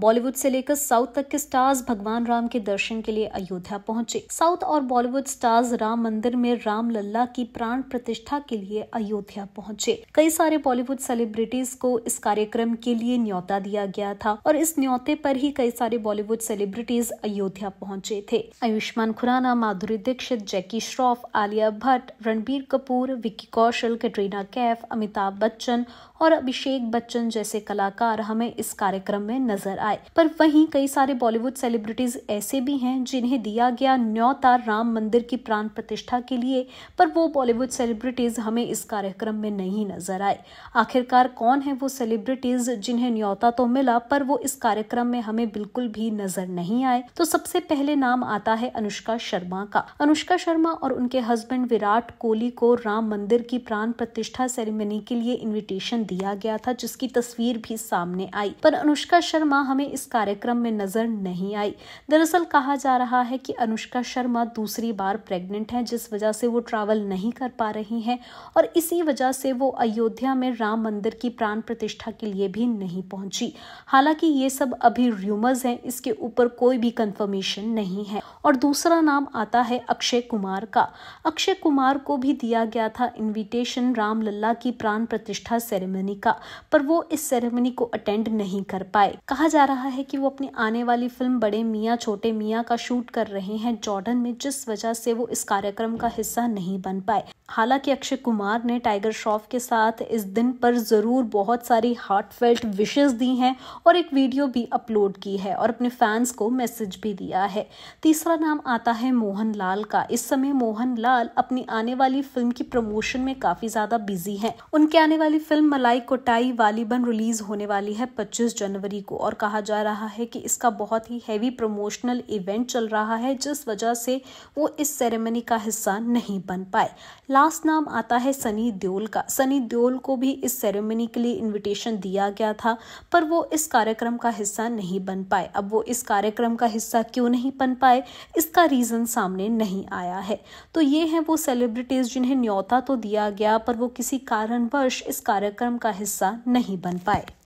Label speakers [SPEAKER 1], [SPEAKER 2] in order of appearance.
[SPEAKER 1] बॉलीवुड से लेकर साउथ तक के स्टार्स भगवान राम के दर्शन के लिए अयोध्या पहुंचे साउथ और बॉलीवुड स्टार्स राम मंदिर में राम लल्ला की प्राण प्रतिष्ठा के लिए अयोध्या पहुंचे कई सारे बॉलीवुड सेलिब्रिटीज को इस कार्यक्रम के लिए न्योता दिया गया था और इस न्योते पर ही कई सारे बॉलीवुड सेलिब्रिटीज अयोध्या पहुंचे थे आयुष्मान खुराना माधुरी दीक्षित जैकी श्रॉफ आलिया भट्ट रणबीर कपूर विक्की कौशल कटरीना कैफ अमिताभ बच्चन और अभिषेक बच्चन जैसे कलाकार हमें इस कार्यक्रम में नजर आए पर वहीं कई सारे बॉलीवुड सेलिब्रिटीज ऐसे भी हैं जिन्हें दिया गया नौ राम मंदिर की प्राण प्रतिष्ठा के लिए पर वो बॉलीवुड सेलिब्रिटीज हमें इस कार्यक्रम में नहीं नजर आए आखिरकार कौन है वो सेलिब्रिटीज जिन्हें न्योता तो मिला पर वो इस कार्यक्रम में हमें बिल्कुल भी नजर नहीं आए तो सबसे पहले नाम आता है अनुष्का शर्मा का अनुष्का शर्मा और उनके हस्बैंड विराट कोहली को राम मंदिर की प्राण प्रतिष्ठा सेरेमनी के लिए इनविटेशन दिया गया था जिसकी तस्वीर भी सामने आई पर अनुष्का शर्मा हम हमें इस कार्यक्रम में नजर नहीं आई दरअसल कहा जा रहा है कि अनुष्का शर्मा दूसरी बार प्रेग्नेंट हैं जिस वजह से वो ट्रैवल नहीं कर पा रही हैं और इसी वजह से वो अयोध्या में राम मंदिर की प्राण प्रतिष्ठा के लिए भी नहीं पहुंची हालांकि ये सब अभी र्यूमर्स हैं इसके ऊपर कोई भी कंफर्मेशन नहीं है और दूसरा नाम आता है अक्षय कुमार का अक्षय कुमार को भी दिया गया था राम रामलला की प्राण प्रतिष्ठा सेरेमनी का पर वो इस सेरेमनी को अटेंड नहीं कर पाए कहा जा रहा है कि वो अपनी आने वाली फिल्म बड़े मियाँ छोटे मियाँ का शूट कर रहे हैं जॉर्डन में जिस वजह से वो इस कार्यक्रम का हिस्सा नहीं बन पाए हालांकि अक्षय कुमार ने टाइगर श्रॉफ के साथ इस दिन पर ज़रूर बहुत सारी हार्टफेल्ट विशेज दी हैं और एक वीडियो भी अपलोड की है और अपने फैंस को मैसेज भी दिया है तीसरा नाम आता है मोहन लाल का इस समय मोहन लाल अपनी आने वाली फिल्म की प्रमोशन में काफ़ी ज़्यादा बिजी हैं उनके आने वाली फिल्म मलाई कोटाई वालीबन रिलीज होने वाली है पच्चीस जनवरी को और कहा जा रहा है कि इसका बहुत ही हैवी प्रमोशनल इवेंट चल रहा है जिस वजह से वो इस सेरेमनी का हिस्सा नहीं बन पाए लास्ट नाम आता है सनी देओल का सनी देओल को भी इस सेरेमनी के लिए इनविटेशन दिया गया था पर वो इस कार्यक्रम का हिस्सा नहीं बन पाए अब वो इस कार्यक्रम का हिस्सा क्यों नहीं बन पाए इसका रीज़न सामने नहीं आया है तो ये हैं वो सेलिब्रिटीज़ जिन्हें न्योता तो दिया गया पर वो किसी कारणवश इस कार्यक्रम का हिस्सा नहीं बन पाए